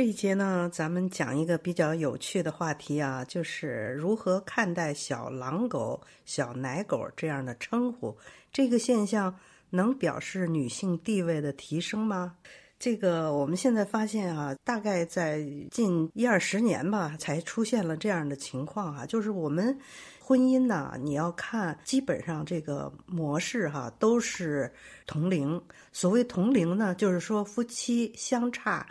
这一节呢，咱们讲一个比较有趣的话题啊，就是如何看待“小狼狗”“小奶狗”这样的称呼？这个现象能表示女性地位的提升吗？这个我们现在发现啊，大概在近一二十年吧，才出现了这样的情况啊。就是我们婚姻呢，你要看，基本上这个模式哈，都是同龄。所谓同龄呢，就是说夫妻相差。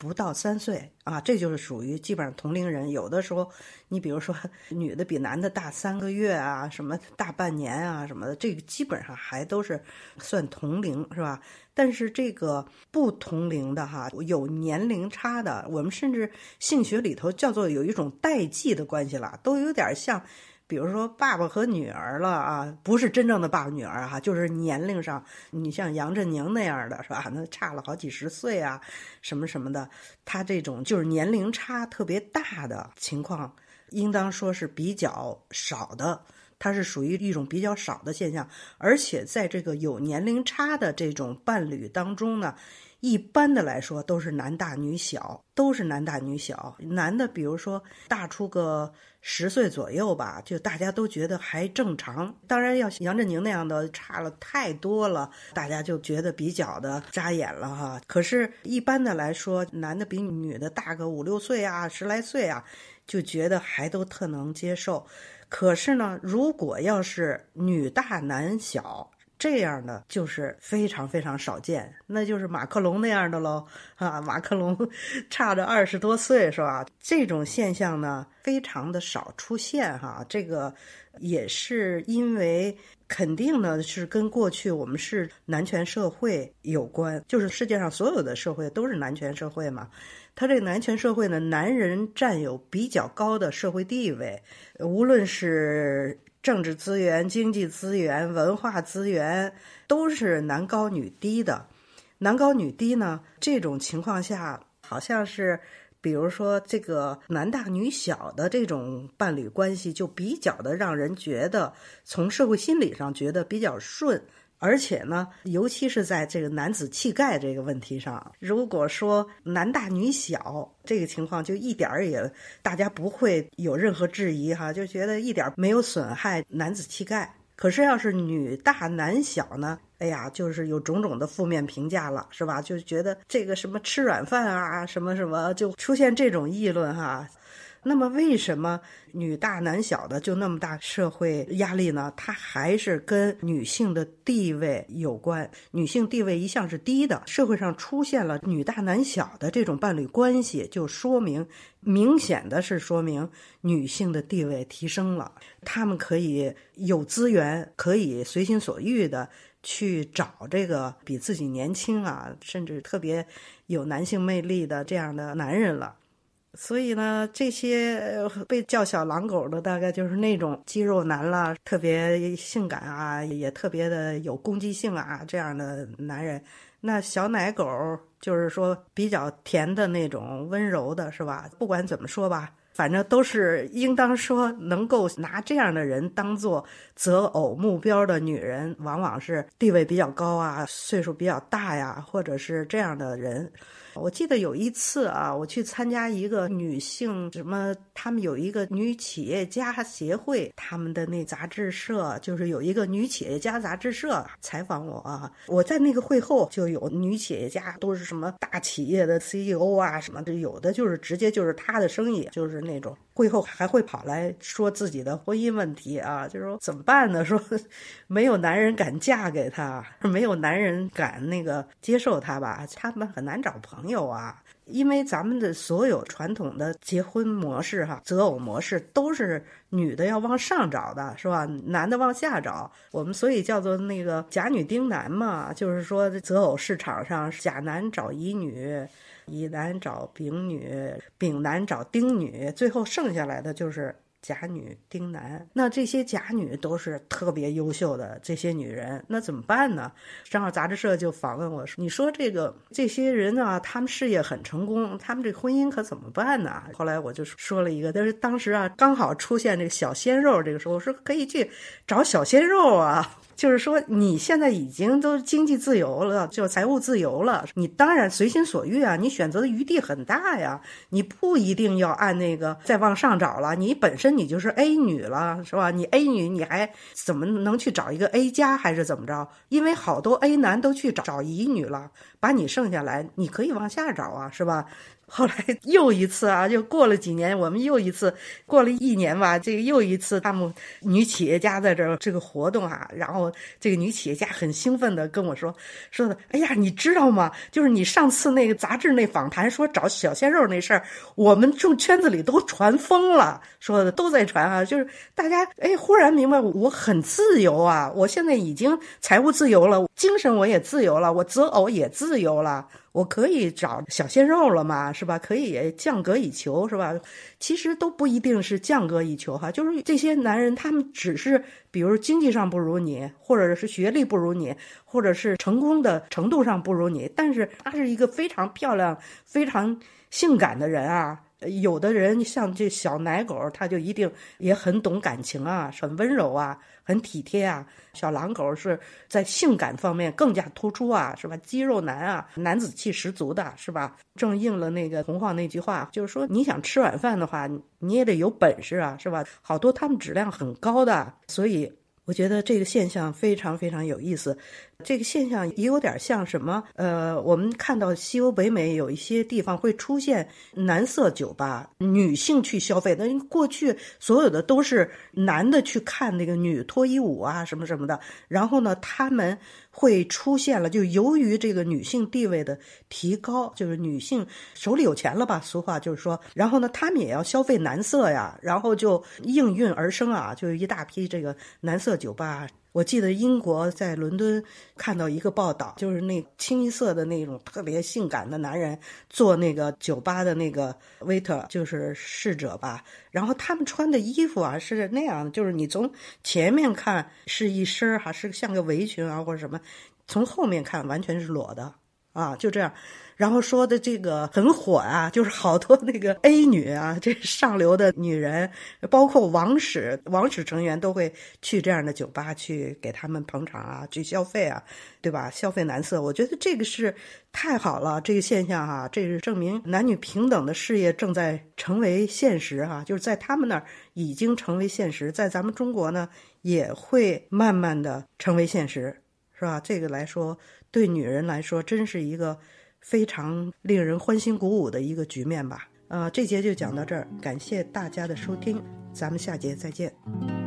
不到三岁啊，这就是属于基本上同龄人。有的时候，你比如说 女的比男的大三个月啊，什么大半年啊，什么的，这个基本上还都是算同龄，是吧？但是这个不同龄的哈，有年龄差的，我们甚至性学里头叫做有一种代际的关系了，都有点像。比如说爸爸和女儿了啊，不是真正的爸爸女儿啊，就是年龄上，你像杨振宁那样的是吧？那差了好几十岁啊，什么什么的，他这种就是年龄差特别大的情况，应当说是比较少的，它是属于一种比较少的现象，而且在这个有年龄差的这种伴侣当中呢。一般的来说都是男大女小，都是男大女小。男的，比如说大出个十岁左右吧，就大家都觉得还正常。当然，要杨振宁那样的差了太多了，大家就觉得比较的扎眼了哈。可是，一般的来说，男的比女的大个五六岁啊，十来岁啊，就觉得还都特能接受。可是呢，如果要是女大男小。这样的就是非常非常少见，那就是马克龙那样的喽，啊，马克龙 差着二十多岁，是吧？这种现象呢，非常的少出现哈，这个也是因为。肯定呢，是跟过去我们是男权社会有关。就是世界上所有的社会都是男权社会嘛，他这个男权社会呢，男人占有比较高的社会地位，无论是政治资源、经济资源、文化资源，都是男高女低的。男高女低呢，这种情况下好像是。比如说，这个男大女小的这种伴侣关系，就比较的让人觉得从社会心理上觉得比较顺，而且呢，尤其是在这个男子气概这个问题上，如果说男大女小这个情况，就一点儿也大家不会有任何质疑哈，就觉得一点没有损害男子气概。可是，要是女大男小呢？哎呀，就是有种种的负面评价了，是吧？就觉得这个什么吃软饭啊，什么什么，就出现这种议论哈。那么，为什么女大男小的就那么大社会压力呢？它还是跟女性的地位有关。女性地位一向是低的，社会上出现了女大男小的这种伴侣关系，就说明明显的是说明女性的地位提升了，他们可以有资源，可以随心所欲的去找这个比自己年轻啊，甚至特别有男性魅力的这样的男人了。所以呢，这些被叫小狼狗的，大概就是那种肌肉男啦，特别性感啊，也特别的有攻击性啊，这样的男人。那小奶狗就是说比较甜的那种，温柔的是吧？不管怎么说吧。反正都是应当说能够拿这样的人当做择偶目标的女人，往往是地位比较高啊，岁数比较大呀，或者是这样的人。我记得有一次啊，我去参加一个女性什么，他们有一个女企业家协会，他们的那杂志社就是有一个女企业家杂志社采访我。啊。我在那个会后就有女企业家，都是什么大企业的 CEO 啊，什么的，有的就是直接就是他的生意就是。那种，会后还会跑来说自己的婚姻问题啊，就说怎么办呢？说没有男人敢嫁给他，没有男人敢那个接受他吧，他们很难找朋友啊。因为咱们的所有传统的结婚模式，哈，择偶模式都是女的要往上找的，是吧？男的往下找。我们所以叫做那个甲女丁男嘛，就是说择偶市场上甲男找乙女，乙男找丙女，丙男找丁女，最后剩下来的就是。甲女丁男，那这些甲女都是特别优秀的这些女人，那怎么办呢？正好杂志社就访问我说：“你说这个这些人呢，他们事业很成功，他们这婚姻可怎么办呢？”后来我就说了一个，但是当时啊，刚好出现这个小鲜肉这个时候，我说可以去找小鲜肉啊，就是说你现在已经都经济自由了，就财务自由了，你当然随心所欲啊，你选择的余地很大呀，你不一定要按那个再往上找了，你本身。你就是 A 女了，是吧？你 A 女，你还怎么能去找一个 A 家，还是怎么着？因为好多 A 男都去找找乙女了。把你剩下来，你可以往下找啊，是吧？后来又一次啊，就过了几年，我们又一次过了一年吧。这个又一次，他们女企业家在这儿这个活动啊，然后这个女企业家很兴奋地跟我说：“说的，哎呀，你知道吗？就是你上次那个杂志那访谈说找小鲜肉那事儿，我们众圈子里都传疯了，说的都在传啊。就是大家哎，忽然明白我很自由啊，我现在已经财务自由了，精神我也自由了，我择偶也自。”自由了，我可以找小鲜肉了嘛，是吧？可以降格以求，是吧？其实都不一定是降格以求哈，就是这些男人，他们只是，比如经济上不如你，或者是学历不如你，或者是成功的程度上不如你，但是他是一个非常漂亮、非常性感的人啊。有的人像这小奶狗，它就一定也很懂感情啊，很温柔啊，很体贴啊。小狼狗是在性感方面更加突出啊，是吧？肌肉男啊，男子气十足的，是吧？正应了那个洪晃那句话，就是说，你想吃晚饭的话，你也得有本事啊，是吧？好多他们质量很高的，所以我觉得这个现象非常非常有意思。这个现象也有点像什么？呃，我们看到西欧、北美有一些地方会出现男色酒吧，女性去消费。那过去所有的都是男的去看那个女脱衣舞啊，什么什么的。然后呢，他们会出现了，就由于这个女性地位的提高，就是女性手里有钱了吧，俗话就是说。然后呢，他们也要消费男色呀，然后就应运而生啊，就一大批这个男色酒吧。我记得英国在伦敦看到一个报道，就是那清一色的那种特别性感的男人做那个酒吧的那个 waiter，就是侍者吧。然后他们穿的衣服啊是那样，就是你从前面看是一身儿，哈，是像个围裙啊或者什么，从后面看完全是裸的。啊，就这样，然后说的这个很火啊，就是好多那个 A 女啊，这上流的女人，包括王室，王室成员都会去这样的酒吧去给他们捧场啊，去消费啊，对吧？消费男色，我觉得这个是太好了，这个现象哈，这是证明男女平等的事业正在成为现实哈，就是在他们那儿已经成为现实，在咱们中国呢，也会慢慢的成为现实，是吧？这个来说。对女人来说，真是一个非常令人欢欣鼓舞的一个局面吧。呃，这节就讲到这儿，感谢大家的收听，咱们下节再见。